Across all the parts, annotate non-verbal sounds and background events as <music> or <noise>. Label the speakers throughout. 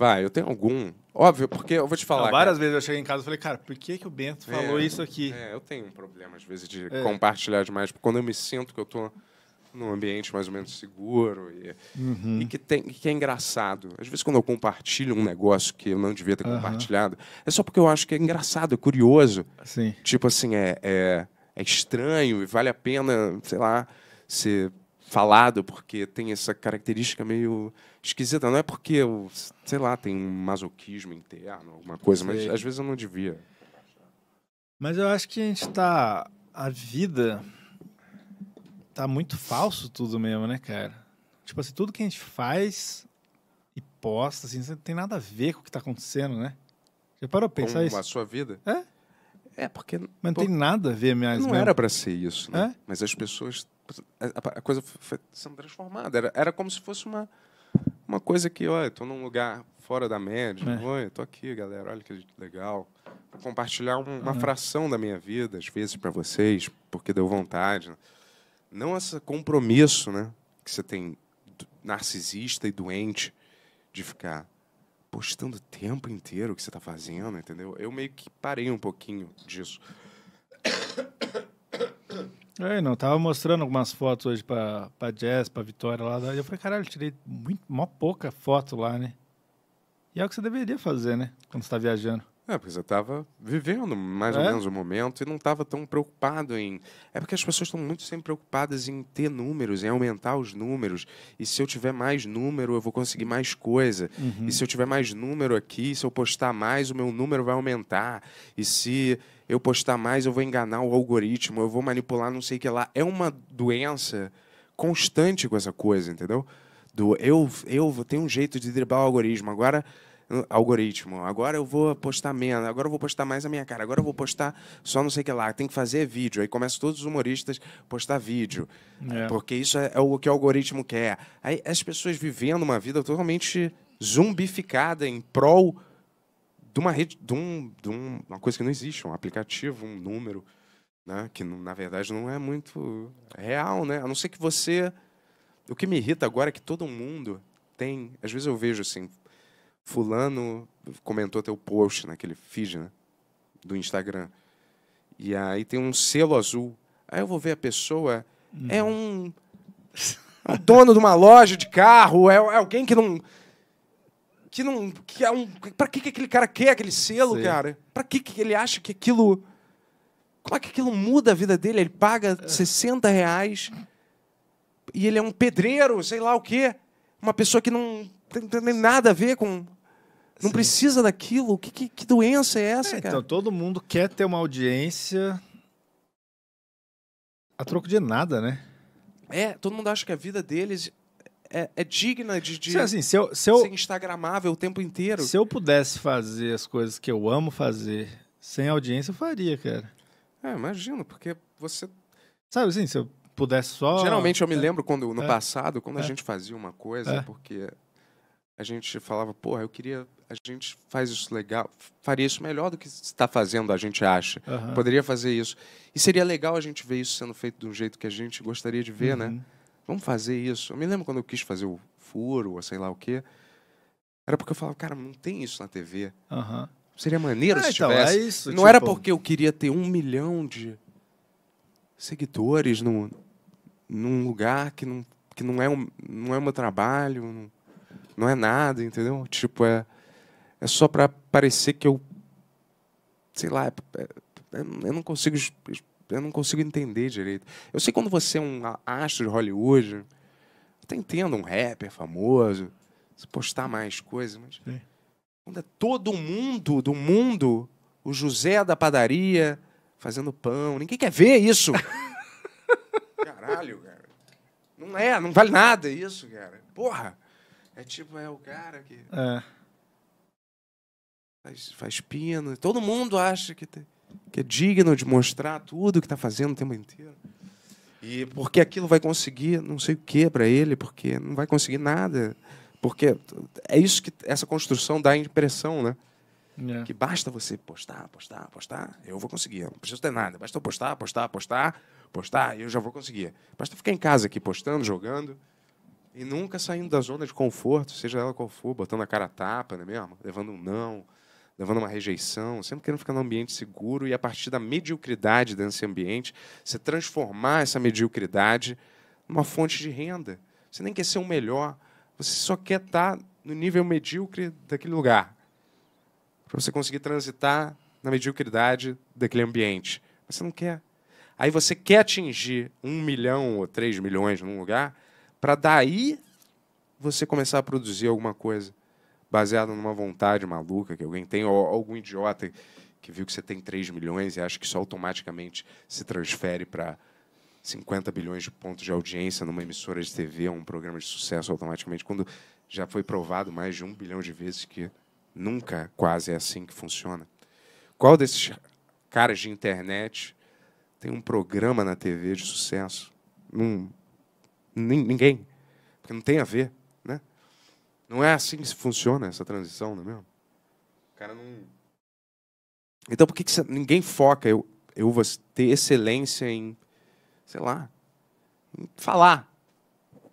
Speaker 1: Vai, eu tenho algum. Óbvio, porque eu vou te falar. Não, várias
Speaker 2: cara. vezes eu cheguei em casa e falei, cara, por que, que o Bento falou é, isso aqui? É, eu tenho um problema, às vezes, de é.
Speaker 1: compartilhar demais. Quando eu me sinto que eu tô num ambiente mais ou menos seguro e, uhum. e que, tem, que é engraçado. Às vezes, quando eu compartilho um negócio que eu não devia ter uhum. compartilhado, é só porque eu acho que é engraçado, é curioso. Sim. Tipo assim, é, é, é estranho e vale a pena, sei lá, ser falado, porque tem essa característica meio esquisita. Não é porque eu, sei lá, tem um masoquismo interno, alguma coisa, mas às vezes eu não devia.
Speaker 2: Mas eu acho que a gente tá. A vida tá muito falso tudo mesmo, né, cara? Tipo assim, tudo que a gente faz e posta, assim, não tem nada a ver com o que tá acontecendo, né? Já parou pra pensar com isso? a sua vida?
Speaker 1: É? É, porque. Mas não pô, tem nada a ver mais. Não mesmo. Né? era para ser isso, né? É? Mas as pessoas a, coisa foi sendo transformada. Era, era como se fosse uma, uma coisa que, olha, estou num lugar fora da média. É. Oi, estou aqui, galera, olha que legal. Vou compartilhar uma uhum. fração da minha vida, às vezes, para vocês, porque deu vontade. Né? Não esse compromisso né, que você tem narcisista e doente de ficar postando o tempo inteiro o que você está fazendo, entendeu? Eu meio que parei um pouquinho disso.
Speaker 2: É, não, tava mostrando algumas fotos hoje pra, pra Jazz, pra Vitória lá. Eu falei, caralho, tirei muito, mó pouca foto lá, né? E é o que você deveria fazer, né? Quando você tá viajando. É, porque você estava vivendo
Speaker 1: mais é? ou menos o momento e não estava tão preocupado em. É porque as pessoas estão muito sempre preocupadas em ter números, em aumentar os números. E se eu tiver mais número, eu vou conseguir mais coisa. Uhum. E se eu tiver mais número aqui, se eu postar mais, o meu número vai aumentar. E se eu postar mais, eu vou enganar o algoritmo, eu vou manipular não sei o que lá. É uma doença constante com essa coisa, entendeu? Do eu, eu tenho um jeito de driblar o algoritmo. Agora algoritmo. Agora eu vou postar menos, agora eu vou postar mais a minha cara, agora eu vou postar só não sei o que lá. Tem que fazer vídeo. Aí começam todos os humoristas postar vídeo. É. Porque isso é, é, o que o algoritmo quer. Aí as pessoas vivendo uma vida totalmente zumbificada em prol de uma rede, de, um, de um, uma coisa que não existe, um aplicativo, um número, né? que na verdade não é muito real, né? A não ser que você. O que me irrita agora é que todo mundo tem. Às vezes eu vejo assim, fulano comentou teu post naquele feed, né? Do Instagram. E aí tem um selo azul. Aí eu vou ver a pessoa. É uhum. um. um <laughs> dono de uma loja de carro, é, é, alguém que não. Que não. Que é um, pra que, que aquele cara quer aquele selo, Sim. cara? Pra que, que ele acha que aquilo. Como é que aquilo muda a vida dele? Ele paga é. 60 reais e ele é um pedreiro, sei lá o quê. Uma pessoa que não tem, tem
Speaker 2: nada a ver com. Não Sim. precisa daquilo. Que, que, que, doença é essa, é, então, cara? Então, todo mundo quer ter uma audiência a troco de nada, né?
Speaker 1: É, todo mundo acha que a vida deles é, é digna de, de assim, se eu, se eu, ser
Speaker 2: instagramável o tempo inteiro. Se eu pudesse fazer as coisas que eu amo fazer sem audiência, eu faria, cara. É, imagino, porque você... Sabe assim, se eu pudesse só... Geralmente eu me é. lembro quando no é. passado, quando a é. gente
Speaker 1: fazia uma coisa, é. porque a gente falava, porra, eu queria. A gente faz isso legal, faria isso melhor do que está fazendo, a gente acha. Uhum. Poderia fazer isso. E seria legal a gente ver isso sendo feito do jeito que a gente gostaria de ver, né? uhum. né? Vamos fazer isso. Eu me lembro quando eu quis fazer o furo, ou sei lá o quê. Era porque eu falava, cara, não tem isso na TV. Uhum. Seria maneiro ah, se então, tivesse. É isso, não tipo... era porque eu queria ter um milhão de seguidores no, num lugar que não, que não, é, um, não é o meu trabalho. Não não é nada, entendeu? Tipo, é, é só para parecer que eu. Sei lá, é, é, é eu não consigo. Eu não consigo entender direito. Eu sei quando você é um astro de Hollywood, até entendo um rapper famoso, se postar mais coisas, mas. Sim. Quando é todo mundo do mundo, o José da padaria fazendo pão, ninguém quer ver isso. <laughs> Caralho, cara. Não é, não vale nada isso, cara. Porra. É tipo, é o cara que. É. Faz, faz pino. Todo mundo acha que, que é digno de mostrar tudo que está fazendo o tempo inteiro. E porque aquilo vai conseguir não sei o que para ele, porque não vai conseguir nada. Porque é isso que essa construção dá a impressão, né? É. Que basta você postar, postar, postar, eu vou conseguir. Eu não preciso ter nada. Basta eu postar, postar, postar, postar, eu já vou conseguir. Basta ficar em casa aqui postando, jogando. E nunca saindo da zona de conforto, seja ela qual for, botando a cara a tapa, não é mesmo? Levando um não, levando uma rejeição, sempre querendo ficar num ambiente seguro e a partir da mediocridade desse ambiente, você transformar essa mediocridade numa fonte de renda. Você nem quer ser o melhor, você só quer estar tá no nível medíocre daquele lugar. Para você conseguir transitar na mediocridade daquele ambiente. Mas você não quer. Aí você quer atingir um milhão ou três milhões num lugar, para daí você começar a produzir alguma coisa baseada numa vontade maluca que alguém tem, ou algum idiota que viu que você tem 3 milhões e acha que isso automaticamente se transfere para 50 bilhões de pontos de audiência numa emissora de TV, um programa de sucesso automaticamente, quando já foi provado mais de um bilhão de vezes que nunca quase é assim que funciona. Qual desses caras de internet tem um programa na TV de sucesso? Num Ninguém. Porque não tem a ver. Né? Não é assim que funciona essa transição, não é mesmo? O cara não. Então por que, que ninguém foca? Eu, eu vou ter excelência em, sei lá, em falar.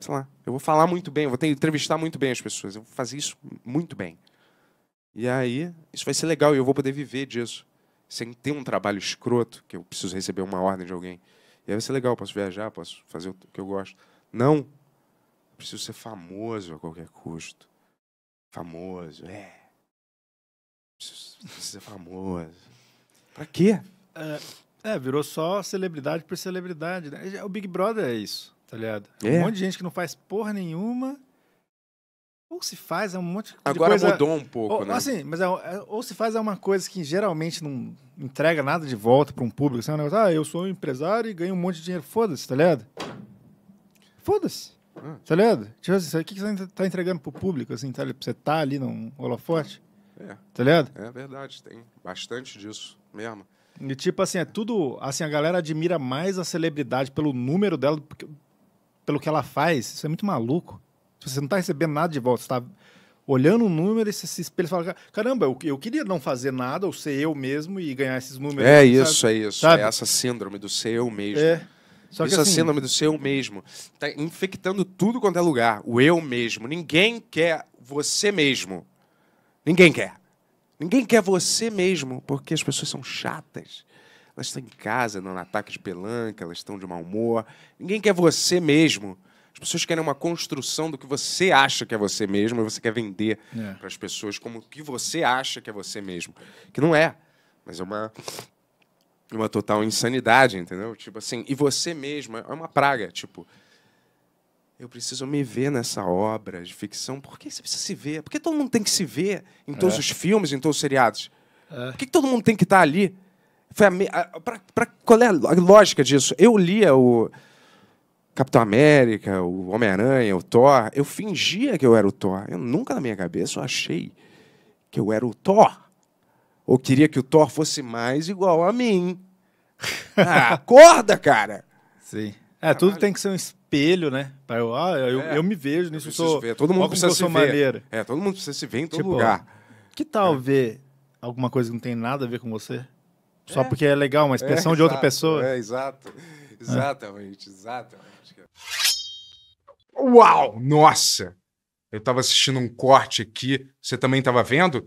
Speaker 1: Sei lá, eu vou falar muito bem, eu vou ter, entrevistar muito bem as pessoas, eu vou fazer isso muito bem. E aí, isso vai ser legal e eu vou poder viver disso. Sem ter um trabalho escroto, que eu preciso receber uma ordem de alguém. E aí vai ser legal, posso viajar, posso fazer o que eu gosto. Não. Eu preciso ser famoso a qualquer custo.
Speaker 2: Famoso, é. Preciso, ser famoso. Pra quê? É, é, virou só celebridade por celebridade. Né? O Big Brother é isso, tá ligado? É. Um monte de gente que não faz porra nenhuma. Ou se faz é um monte de Agora coisa... mudou um pouco, ou, né? Assim, mas é, é, ou se faz é uma coisa que geralmente não entrega nada de volta para um público. Assim, é um negócio, ah, eu sou um empresário e ganho um monte de dinheiro. Foda-se, tá ligado? Foda-se. Ah. Tá ligado? Tipo assim, o que você tá-, tá entregando pro público, assim, tá? Você tá ali num holofote?
Speaker 1: É. Tá ligado? É verdade, tem bastante disso mesmo.
Speaker 2: E tipo assim, é tudo. Assim, a galera admira mais a celebridade pelo número dela, porque, pelo que ela faz. Isso é muito maluco. Tipo assim, você não tá recebendo nada de volta, você tá olhando o número e você se espelha e fala: caramba, eu, eu queria não fazer nada, ou ser eu mesmo e ganhar esses números. É assim, sabe? isso,
Speaker 1: é isso. É sabe? É essa síndrome do ser eu mesmo. É. Só que, Isso assim, síndrome assim, é do seu mesmo. Tá infectando tudo quanto é lugar. O eu mesmo. Ninguém quer você mesmo. Ninguém quer. Ninguém quer você mesmo, porque as pessoas são chatas. Elas estão em casa, dando ataque de pelanca, elas estão de mau humor. Ninguém quer você mesmo. As pessoas querem uma construção do que você acha que é você mesmo e você quer vender é. para as pessoas como o que você acha que é você mesmo. Que não é, mas é uma uma total insanidade, entendeu? Tipo assim, e você mesmo é uma praga, tipo, eu preciso me ver nessa obra de ficção. Por que você precisa se ver? Por que todo mundo tem que se ver em todos é. os filmes, em todos os seriados? É. Por que, todo mundo tem que estar tá ali? Foi a me... pra, pra, qual é a lógica disso? Eu lia o Capitão América, o Homem-Aranha, o Thor. Eu fingia que eu era o Thor. Eu nunca na minha cabeça eu achei que eu era o Thor. Ou queria que o Thor fosse mais igual a mim. <laughs> ah, acorda, cara!
Speaker 2: Sim. É, Caralho. tudo tem que ser um espelho, né? Pra eu, ah, eu, é, eu me vejo nisso, sou, ver. todo mundo precisa se ver. Maneira. É, todo mundo precisa se ver em todo tipo, lugar. Que tal é. ver alguma coisa que não tem nada a ver com você? Só é. porque é legal, uma expressão é, de exato, outra pessoa. É,
Speaker 1: exato. Exatamente, exatamente. Uau! Nossa! Eu estava assistindo um corte aqui. Você também estava vendo?